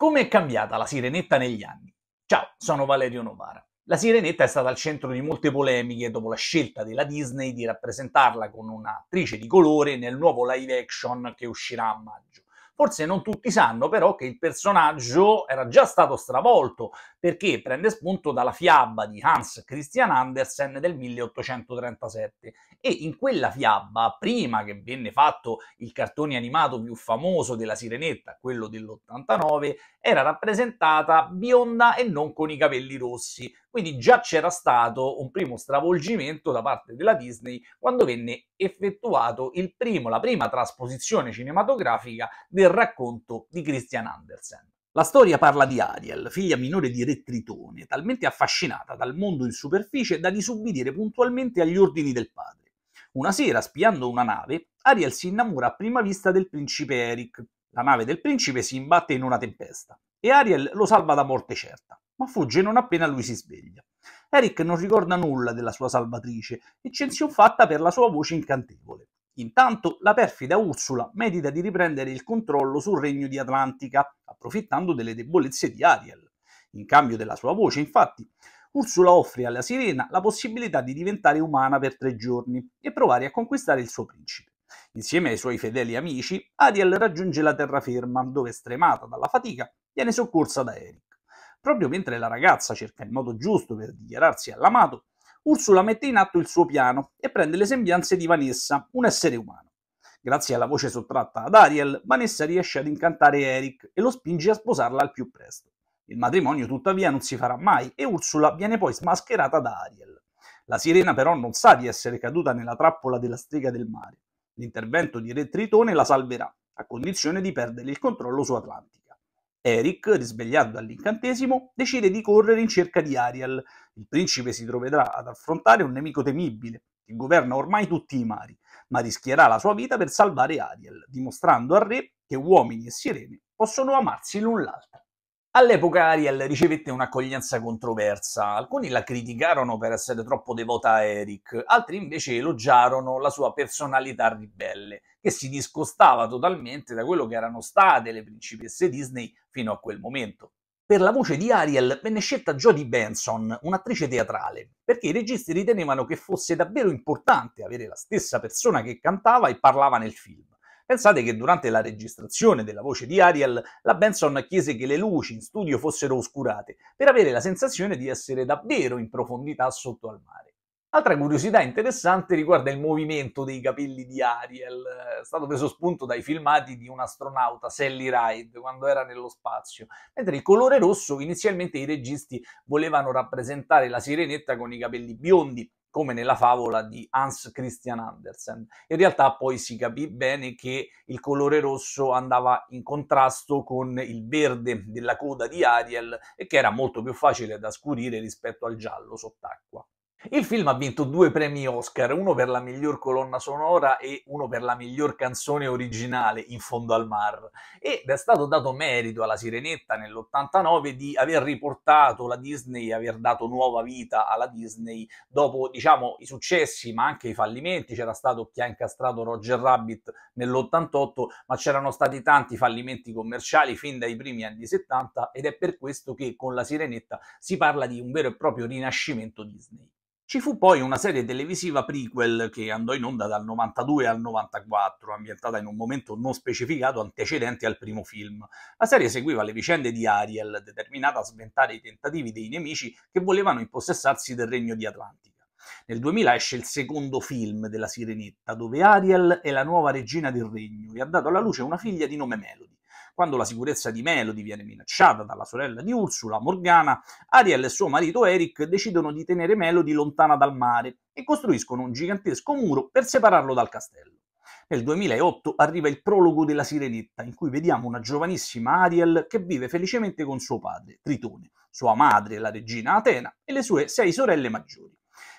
Come è cambiata la sirenetta negli anni? Ciao, sono Valerio Novara. La sirenetta è stata al centro di molte polemiche dopo la scelta della Disney di rappresentarla con un'attrice di colore nel nuovo live action che uscirà a maggio. Forse non tutti sanno però che il personaggio era già stato stravolto perché prende spunto dalla fiaba di Hans Christian Andersen del 1837 e in quella fiaba, prima che venne fatto il cartone animato più famoso della Sirenetta, quello dell'89, era rappresentata bionda e non con i capelli rossi, quindi già c'era stato un primo stravolgimento da parte della Disney quando venne effettuato primo, la prima trasposizione cinematografica del racconto di Christian Andersen. La storia parla di Ariel, figlia minore di Re Tritone, talmente affascinata dal mondo in superficie da disubbidire puntualmente agli ordini del padre. Una sera, spiando una nave, Ariel si innamora a prima vista del principe Eric. La nave del principe si imbatte in una tempesta e Ariel lo salva da morte certa ma fugge non appena lui si sveglia. Eric non ricorda nulla della sua salvatrice e fatta per la sua voce incantevole. Intanto la perfida Ursula medita di riprendere il controllo sul regno di Atlantica, approfittando delle debolezze di Ariel. In cambio della sua voce, infatti, Ursula offre alla sirena la possibilità di diventare umana per tre giorni e provare a conquistare il suo principe. Insieme ai suoi fedeli amici, Ariel raggiunge la terraferma, dove stremata dalla fatica viene soccorsa da Eric. Proprio mentre la ragazza cerca il modo giusto per dichiararsi all'amato, Ursula mette in atto il suo piano e prende le sembianze di Vanessa, un essere umano. Grazie alla voce sottratta ad Ariel, Vanessa riesce ad incantare Eric e lo spinge a sposarla al più presto. Il matrimonio tuttavia non si farà mai e Ursula viene poi smascherata da Ariel. La sirena però non sa di essere caduta nella trappola della strega del mare. L'intervento di Re Tritone la salverà, a condizione di perdere il controllo su Atlantis. Eric, risvegliato dall'incantesimo, decide di correre in cerca di Ariel. Il principe si troverà ad affrontare un nemico temibile, che governa ormai tutti i mari, ma rischierà la sua vita per salvare Ariel, dimostrando al re che uomini e sirene possono amarsi l'un l'altro. All'epoca Ariel ricevette un'accoglienza controversa. Alcuni la criticarono per essere troppo devota a Eric, altri invece elogiarono la sua personalità ribelle, che si discostava totalmente da quello che erano state le principesse Disney fino a quel momento. Per la voce di Ariel venne scelta Jodie Benson, un'attrice teatrale, perché i registi ritenevano che fosse davvero importante avere la stessa persona che cantava e parlava nel film. Pensate che durante la registrazione della voce di Ariel, la Benson chiese che le luci in studio fossero oscurate per avere la sensazione di essere davvero in profondità sotto al mare. Altra curiosità interessante riguarda il movimento dei capelli di Ariel, è stato preso spunto dai filmati di un astronauta, Sally Ride, quando era nello spazio, mentre il colore rosso inizialmente i registi volevano rappresentare la sirenetta con i capelli biondi, come nella favola di Hans Christian Andersen. In realtà poi si capì bene che il colore rosso andava in contrasto con il verde della coda di Ariel e che era molto più facile da scurire rispetto al giallo sott'acqua. Il film ha vinto due premi Oscar, uno per la miglior colonna sonora e uno per la miglior canzone originale in fondo al mar ed è stato dato merito alla Sirenetta nell'89 di aver riportato la Disney, aver dato nuova vita alla Disney dopo diciamo i successi ma anche i fallimenti, c'era stato chi ha incastrato Roger Rabbit nell'88 ma c'erano stati tanti fallimenti commerciali fin dai primi anni 70 ed è per questo che con la Sirenetta si parla di un vero e proprio rinascimento Disney. Ci fu poi una serie televisiva prequel che andò in onda dal 92 al 94, ambientata in un momento non specificato antecedente al primo film. La serie seguiva le vicende di Ariel, determinata a sventare i tentativi dei nemici che volevano impossessarsi del regno di Atlantica. Nel 2000 esce il secondo film della Sirenetta, dove Ariel è la nuova regina del regno e ha dato alla luce una figlia di nome Melody. Quando la sicurezza di Melody viene minacciata dalla sorella di Ursula, Morgana, Ariel e suo marito Eric decidono di tenere Melody lontana dal mare e costruiscono un gigantesco muro per separarlo dal castello. Nel 2008 arriva il prologo della Sirenetta, in cui vediamo una giovanissima Ariel che vive felicemente con suo padre, Tritone, sua madre, la regina Atena, e le sue sei sorelle maggiori.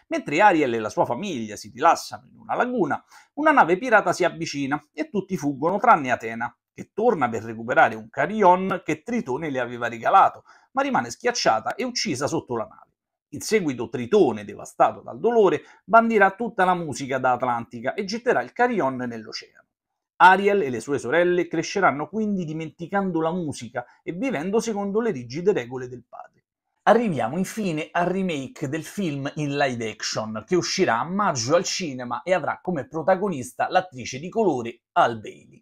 Mentre Ariel e la sua famiglia si rilassano in una laguna, una nave pirata si avvicina e tutti fuggono tranne Atena, che torna per recuperare un carillon che Tritone le aveva regalato, ma rimane schiacciata e uccisa sotto la nave. In seguito Tritone, devastato dal dolore, bandirà tutta la musica da Atlantica e getterà il carillon nell'oceano. Ariel e le sue sorelle cresceranno quindi dimenticando la musica e vivendo secondo le rigide regole del padre. Arriviamo infine al remake del film in live action che uscirà a maggio al cinema e avrà come protagonista l'attrice di colore Al Bailey.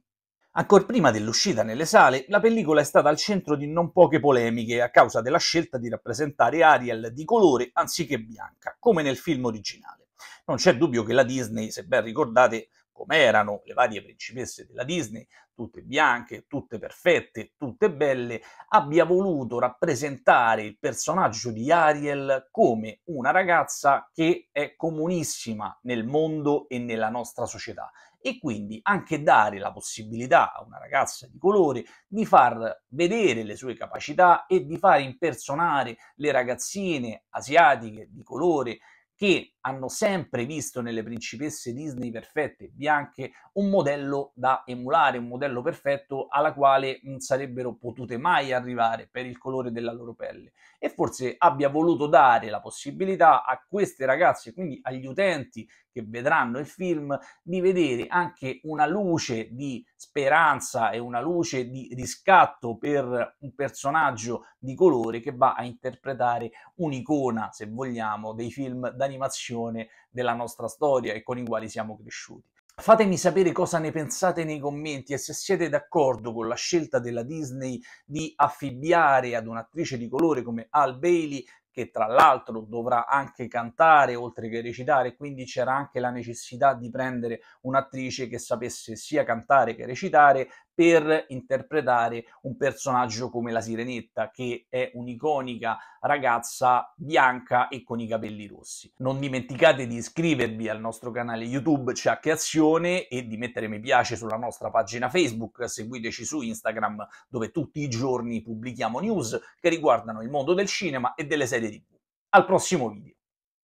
Ancor prima dell'uscita nelle sale, la pellicola è stata al centro di non poche polemiche a causa della scelta di rappresentare Ariel di colore anziché bianca, come nel film originale. Non c'è dubbio che la Disney, se ben ricordate, come erano le varie principesse della Disney, tutte bianche, tutte perfette, tutte belle, abbia voluto rappresentare il personaggio di Ariel come una ragazza che è comunissima nel mondo e nella nostra società e quindi anche dare la possibilità a una ragazza di colore di far vedere le sue capacità e di far impersonare le ragazzine asiatiche di colore che hanno sempre visto nelle principesse Disney perfette bianche un modello da emulare, un modello perfetto alla quale non sarebbero potute mai arrivare per il colore della loro pelle. E forse abbia voluto dare la possibilità a queste ragazze, quindi agli utenti che vedranno il film di vedere anche una luce di speranza e una luce di riscatto per un personaggio di colore che va a interpretare un'icona, se vogliamo, dei film d'animazione della nostra storia e con i quali siamo cresciuti. Fatemi sapere cosa ne pensate nei commenti e se siete d'accordo con la scelta della Disney di affibbiare ad un'attrice di colore come Al Bailey che tra l'altro dovrà anche cantare oltre che recitare, quindi c'era anche la necessità di prendere un'attrice che sapesse sia cantare che recitare per interpretare un personaggio come la Sirenetta, che è un'iconica ragazza bianca e con i capelli rossi. Non dimenticate di iscrivervi al nostro canale YouTube Ciacche Azione e di mettere mi piace sulla nostra pagina Facebook, seguiteci su Instagram dove tutti i giorni pubblichiamo news che riguardano il mondo del cinema e delle serie TV. Al prossimo video!